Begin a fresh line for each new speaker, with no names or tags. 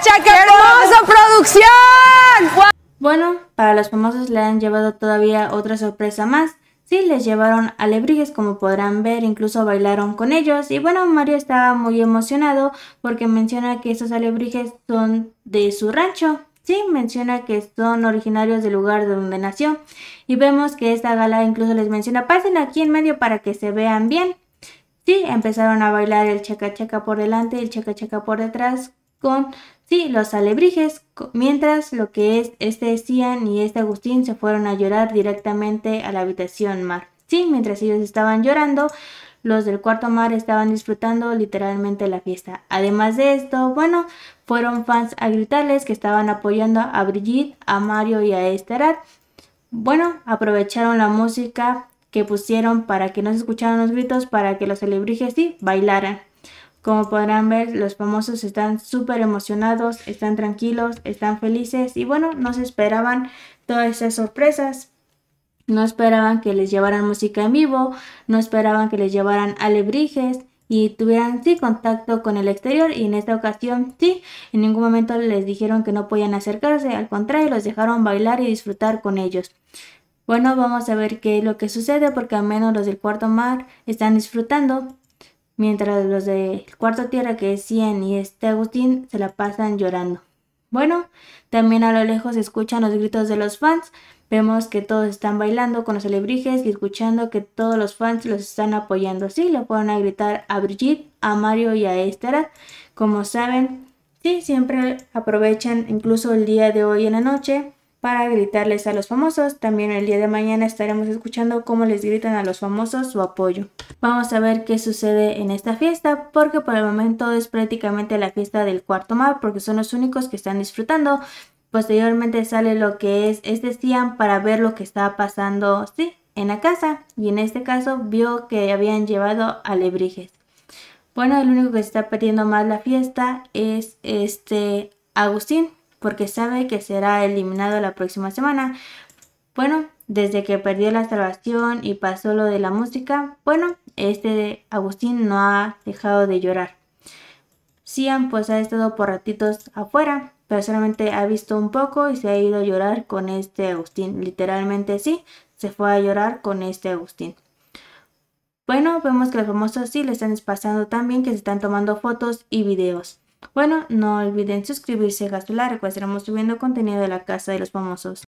chaca, producción. Bueno, para los famosos le han llevado todavía otra sorpresa más. Sí, les llevaron alebrijes como podrán ver, incluso bailaron con ellos. Y bueno, Mario estaba muy emocionado porque menciona que esos alebrijes son de su rancho. Sí, menciona que son originarios del lugar donde nació. Y vemos que esta gala incluso les menciona, pasen aquí en medio para que se vean bien. Sí, empezaron a bailar el chacachaca por delante y el chacachaca por detrás con sí, los alebrijes, mientras lo que es este Cian y este Agustín se fueron a llorar directamente a la habitación mar. Sí, mientras ellos estaban llorando, los del cuarto mar estaban disfrutando literalmente la fiesta. Además de esto, bueno, fueron fans a gritarles que estaban apoyando a Brigitte, a Mario y a Esther. Bueno, aprovecharon la música que pusieron para que no se escucharan los gritos, para que los alebrijes sí bailaran. Como podrán ver, los famosos están súper emocionados, están tranquilos, están felices y bueno, no se esperaban todas esas sorpresas. No esperaban que les llevaran música en vivo, no esperaban que les llevaran alebrijes y tuvieran sí contacto con el exterior y en esta ocasión sí, en ningún momento les dijeron que no podían acercarse, al contrario, los dejaron bailar y disfrutar con ellos. Bueno, vamos a ver qué es lo que sucede porque al menos los del cuarto mar están disfrutando mientras los del cuarto tierra que es Cien y este Agustín se la pasan llorando. Bueno, también a lo lejos se escuchan los gritos de los fans, vemos que todos están bailando con los alebrijes y escuchando que todos los fans los están apoyando. Sí, le pueden a gritar a Brigitte, a Mario y a Esther. Como saben, sí, siempre aprovechan incluso el día de hoy en la noche para gritarles a los famosos. También el día de mañana estaremos escuchando cómo les gritan a los famosos su apoyo. Vamos a ver qué sucede en esta fiesta porque por el momento es prácticamente la fiesta del cuarto mar porque son los únicos que están disfrutando. Posteriormente sale lo que es este cian para ver lo que está pasando sí, en la casa y en este caso vio que habían llevado a Bueno, el único que se está perdiendo más la fiesta es este Agustín, porque sabe que será eliminado la próxima semana. Bueno, desde que perdió la salvación y pasó lo de la música, bueno, este Agustín no ha dejado de llorar. Sian pues ha estado por ratitos afuera, pero solamente ha visto un poco y se ha ido a llorar con este Agustín. Literalmente sí, se fue a llorar con este Agustín. Bueno, vemos que los famosos sí le están pasando tan bien que se están tomando fotos y videos. Bueno, no olviden suscribirse, a la que estaremos subiendo contenido de la Casa de los Famosos.